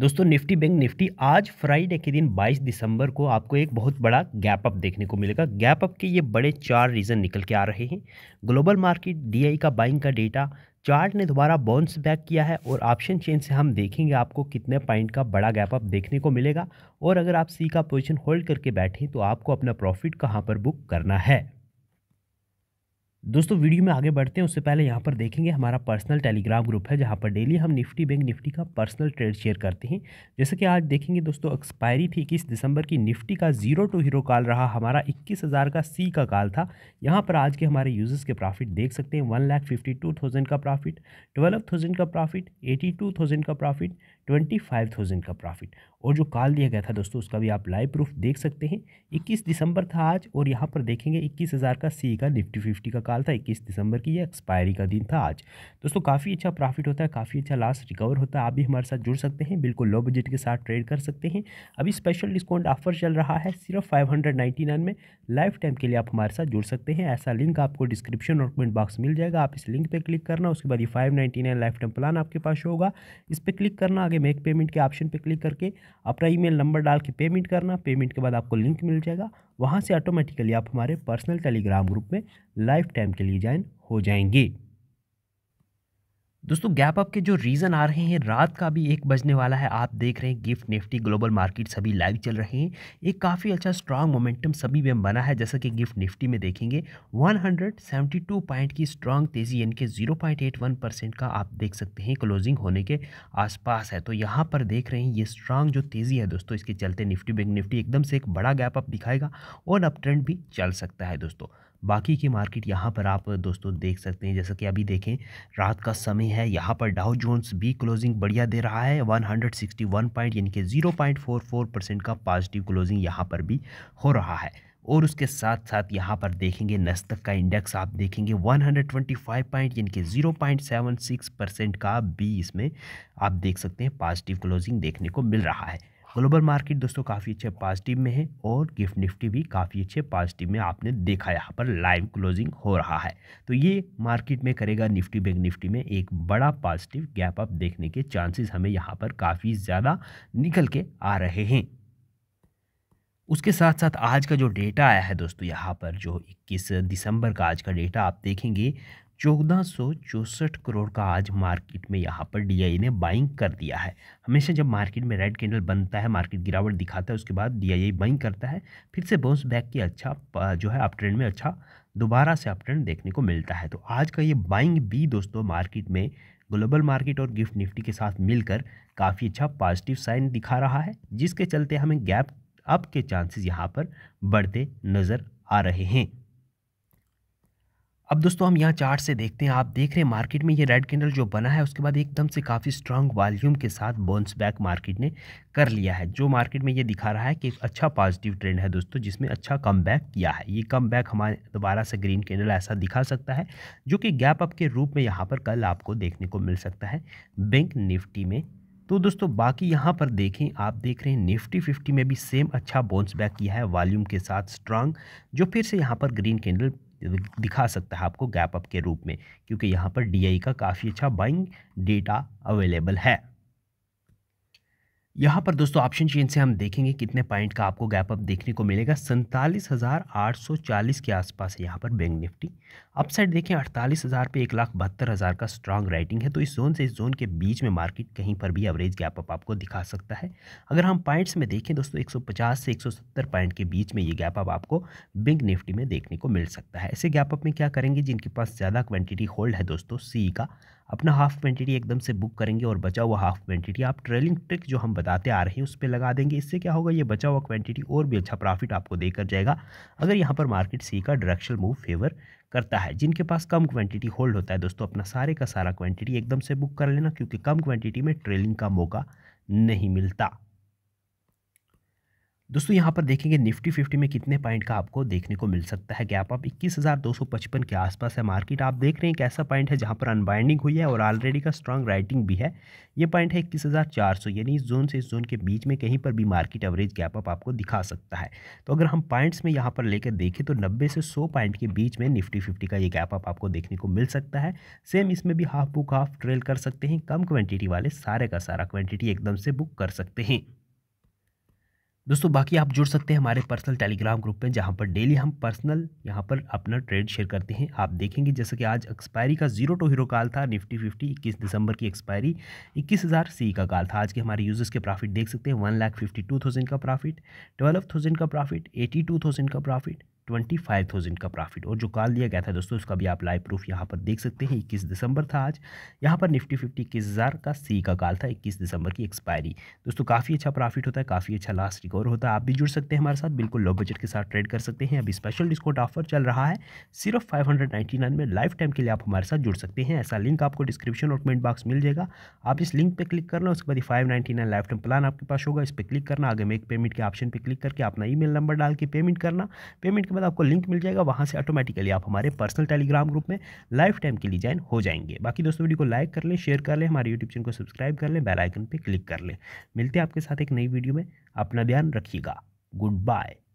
दोस्तों निफ्टी बैंक निफ्टी आज फ्राइडे के दिन 22 दिसंबर को आपको एक बहुत बड़ा गैप अप देखने को मिलेगा गैप अप के ये बड़े चार रीज़न निकल के आ रहे हैं ग्लोबल मार्केट डीआई का बाइंग का डेटा चार्ट ने दोबारा बाउंस बैक किया है और ऑप्शन चेन से हम देखेंगे आपको कितने पॉइंट का बड़ा गैप अप देखने को मिलेगा और अगर आप सी का पोजिशन होल्ड करके बैठें तो आपको अपना प्रॉफिट कहाँ पर बुक करना है दोस्तों वीडियो में आगे बढ़ते हैं उससे पहले यहाँ पर देखेंगे हमारा पर्सनल टेलीग्राम ग्रुप है जहाँ पर डेली हम निफ्टी बैंक निफ्टी का पर्सनल ट्रेड शेयर करते हैं जैसे कि आज देखेंगे दोस्तों एक्सपायरी थी इक्कीस दिसंबर की निफ्टी का जीरो टू हीरो काल रहा हमारा इक्कीस हज़ार का सी का काल था यहाँ पर आज के हमारे यूजर्स के प्रॉफिट देख सकते हैं वन फिफ्टी टू थाउजेंड का प्रॉफिट ट्वेल्व थाउजेंड का प्रॉफिट एटी टू थाउजेंड का प्रॉफिट ट्वेंटी फाइव थाउजेंड का प्रॉफिट और जो कॉल दिया गया था दोस्तों उसका भी आप लाइव प्रूफ देख सकते हैं इक्कीस दिसंबर था आज और यहाँ पर देखेंगे इक्कीस हज़ार का सी का निफ्टी फिफ्टी का कॉल था इक्कीस दिसंबर की यह एक्सपायरी का दिन था आज दोस्तों काफ़ी अच्छा प्रॉफिट होता है काफ़ी अच्छा लास्ट रिकवर होता है आप भी हमारे साथ जुड़ सकते हैं बिल्कुल लो बजट के साथ ट्रेड कर सकते हैं अभी स्पेशल डिस्काउंट ऑफर चल रहा है सिर्फ फाइव हंड्रेड नाइन्टी नाइन में लाइफ टाइम के लिए आप हमारे साथ जुड़ सकते हैं ऐसा लिंक आपको डिस्क्रिप्शन और कमेंट बॉक्स मिल जाएगा आप इस लिंक पर क्लिक करना उसके बाद ये five ninety nine lifetime plan आपके पास होगा इस पर क्लिक करना आगे मेक पेमेंट के ऑप्शन पे क्लिक करके अपना ईमेल नंबर डाल के पेमेंट करना पेमेंट के बाद आपको लिंक मिल जाएगा वहाँ से ऑटोमेटिकली आप हमारे पर्सनल टेलीग्राम ग्रुप में लाइफ टाइम के लिए ज्वाइन हो जाएंगे दोस्तों गैप अप के जो रीज़न आ रहे हैं रात का भी एक बजने वाला है आप देख रहे हैं गिफ्ट निफ्टी ग्लोबल मार्केट सभी लाइव चल रहे हैं एक काफ़ी अच्छा स्ट्रांग मोमेंटम सभी में बना है जैसा कि गिफ्ट निफ्टी में देखेंगे 172 पॉइंट की स्ट्रांग तेज़ी यानी कि 0.81 परसेंट का आप देख सकते हैं क्लोजिंग होने के आसपास है तो यहाँ पर देख रहे हैं ये स्ट्रांग जो तेज़ी है दोस्तों इसके चलते निफ्टी बैंक निफ्टी एकदम से एक बड़ा गैप अप दिखाएगा और अप ट्रेंड भी चल सकता है दोस्तों बाकी की मार्केट यहाँ पर आप दोस्तों देख सकते हैं जैसा कि अभी देखें रात का समय है यहाँ पर डाउ जोन्स भी क्लोजिंग बढ़िया दे रहा है 161 पॉइंट यानी कि 0.44 परसेंट का पॉजिटिव क्लोजिंग यहाँ पर भी हो रहा है और उसके साथ साथ यहाँ पर देखेंगे नस्तक का इंडेक्स आप देखेंगे 125 पॉइंट यानी कि 0.76 परसेंट का भी इसमें आप देख सकते हैं पॉजिटिव क्लोजिंग देखने को मिल रहा है ग्लोबल मार्केट दोस्तों काफ़ी अच्छे पॉजिटिव में है और गिफ्ट निफ्टी भी काफ़ी अच्छे पॉजिटिव में आपने देखा यहाँ पर लाइव क्लोजिंग हो रहा है तो ये मार्केट में करेगा निफ्टी बैंक निफ्टी में एक बड़ा पॉजिटिव गैप अप देखने के चांसेस हमें यहाँ पर काफ़ी ज़्यादा निकल के आ रहे हैं उसके साथ साथ आज का जो डेटा आया है दोस्तों यहाँ पर जो 21 दिसंबर का आज का डेटा आप देखेंगे चौदह सौ चौंसठ करोड़ का आज मार्केट में यहाँ पर डीआईए ने बाइंग कर दिया है हमेशा जब मार्केट में रेड कैंडल बनता है मार्केट गिरावट दिखाता है उसके बाद डीआईए बाइंग करता है फिर से बाउंस बैक की अच्छा जो है आप ट्रेंड में अच्छा दोबारा से आप ट्रेंड देखने को मिलता है तो आज का ये बाइंग भी दोस्तों मार्केट में ग्लोबल मार्केट और गिफ्ट निफ्टी के साथ मिलकर काफ़ी अच्छा पॉजिटिव साइन दिखा रहा है जिसके चलते हमें गैप अप के चांसेस यहाँ पर बढ़ते नज़र आ रहे हैं अब दोस्तों हम यहाँ चार्ट से देखते हैं आप देख रहे हैं मार्केट में ये रेड कैंडल जो बना है उसके बाद एकदम से काफ़ी स्ट्रांग वॉल्यूम के साथ बाउंस बैक मार्केट ने कर लिया है जो मार्केट में ये दिखा रहा है कि एक अच्छा पॉजिटिव ट्रेंड है दोस्तों जिसमें अच्छा कम बैक किया है ये कम बैक हमारे दोबारा से ग्रीन कैंडल ऐसा दिखा सकता है जो कि गैप अप के रूप में यहाँ पर कल आपको देखने को मिल सकता है बैंक निफ्टी में तो दोस्तों बाकी यहाँ पर देखें आप देख रहे हैं निफ्टी फिफ्टी में भी सेम अच्छा बाउंस बैक किया है वॉल्यूम के साथ स्ट्रांग जो फिर से यहाँ पर ग्रीन कैंडल दिखा सकता है आपको गैप अप के रूप में क्योंकि यहाँ पर डी का काफ़ी अच्छा बाइंग डेटा अवेलेबल है यहाँ पर दोस्तों ऑप्शन चेन से हम देखेंगे कितने पॉइंट का आपको गैप अप देखने को मिलेगा सैंतालीस हज़ार आठ सौ चालीस के आसपास है यहाँ पर बैंक निफ्टी अपसाइड देखें अड़तालीस हज़ार पे एक लाख बहत्तर हज़ार का स्ट्रांग राइटिंग है तो इस जोन से इस जोन के बीच में मार्केट कहीं पर भी एवरेज गैप अप आपको दिखा सकता है अगर हम पॉइंट्स में देखें दोस्तों एक सौ पचास से एक सौ सत्तर पॉइंट के बीच में ये गैप अप आपको बैंक निफ्टी में देखने को मिल सकता है ऐसे गैप अप में क्या करेंगे जिनके पास ज़्यादा क्वान्टिटी होल्ड है दोस्तों सी का अपना हाफ क्वान्टिटी एकदम से बुक करेंगे और बचा हुआ हाफ क्वान्टिटी आप ट्रेलिंग ट्रिक जो हम बताते आ रहे हैं उस पर लगा देंगे इससे क्या होगा ये बचा हुआ क्वान्टिटी और भी अच्छा प्रॉफिट आपको देकर जाएगा अगर यहाँ पर मार्केट सी का डायरेक्शन मूव फेवर करता है जिनके पास कम क्वांटिटी होल्ड होता है दोस्तों अपना सारे का सारा क्वांटिटी एकदम से बुक कर लेना क्योंकि कम क्वांटिटी में ट्रेलिंग का मौका नहीं मिलता दोस्तों यहाँ पर देखेंगे निफ्टी फिफ्टी में कितने पॉइंट का आपको देखने को मिल सकता है गैप आप 21,255 के आसपास है मार्केट आप देख रहे हैं एक ऐसा पॉइंट है जहाँ पर अनबाइंडिंग हुई है और ऑलरेडी का स्ट्रांग राइटिंग भी है ये पॉइंट है 21,400 यानी इस जोन से इस जोन के बीच में कहीं पर भी मार्केट एवरेज गैप अप आपको दिखा सकता है तो अगर हम पॉइंट्स में यहाँ पर लेकर देखें तो नब्बे से सौ पॉइंट के बीच में निफ्टी फिफ्टी का ये गैप अप आपको देखने को मिल सकता है सेम इसमें भी हाफ बुक हाफ ट्रेल कर सकते हैं कम क्वान्टिटी वाले सारे का सारा क्वान्टिटी एकदम से बुक कर सकते हैं दोस्तों बाकी आप जुड़ सकते हैं हमारे पर्सनल टेलीग्राम ग्रुप में जहाँ पर डेली हम पर्सनल यहाँ पर अपना ट्रेड शेयर करते हैं आप देखेंगे जैसे कि आज एक्सपायरी का जीरो टू हीरो काल था निफ्टी फिफ्टी इक्कीस दिसंबर की एक्सपायरी इक्कीस हज़ार सी का काल था आज के हमारे यूजर्स के प्रॉफिट देख सकते हैं one lakh fifty two thousand का प्रॉफिट ट्वेल्व थाउजेंड का प्रॉफिट एटी टू थाउजेंड का प्रॉफिट ट्वेंटी फाइव थाउजेंड का प्रॉफिट और जो कॉल दिया गया था दोस्तों उसका भी आप लाइव प्रूफ यहाँ पर देख सकते हैं इक्कीस दिसंबर था आज यहाँ पर निफ्टी फिफ्टी इक्कीस हज़ार का सी का कॉल था इक्कीस दिसंबर की एक्सपायरी दोस्तों काफ़ी अच्छा प्रॉफिट होता है काफ़ी अच्छा लास्ट रिकवर होता है आप भी जुड़ सकते हैं हमारे साथ बिल्कुल लो बजट के साथ ट्रेड कर सकते हैं अभी स्पेशल डिस्काउंट ऑफर चल रहा है सिर्फ फाइव में लाइफ टाइम के लिए आप हमारे साथ जुड़ सकते हैं ऐसा लिंक आपको डिस्क्रिप्शन और कमेंट बॉक्स मिल जाएगा आप इस लिंक पर क्लिक करना उसके बाद five nine lifetime plan आपके पास होगा इस पर क्लिक करना आगे मेक पेमेंट के ऑप्शन पर क्लिक करके अपना ई नंबर डाल के पेमेंट करना पेमेंट बाद आपको लिंक मिल जाएगा वहाँ से ऑटोमेटिकली आप हमारे पर्सनल टेलीग्राम ग्रुप में लाइफ टाइम के लिए ज्वाइन हो जाएंगे बाकी दोस्तों वीडियो को लाइक कर लें शेयर कर लें हमारे यूट्यूब चैनल को सब्सक्राइब कर लें बेलाइकन पर क्लिक कर लें मिलते हैं आपके साथ एक नई वीडियो में अपना ध्यान रखिएगा गुड बाय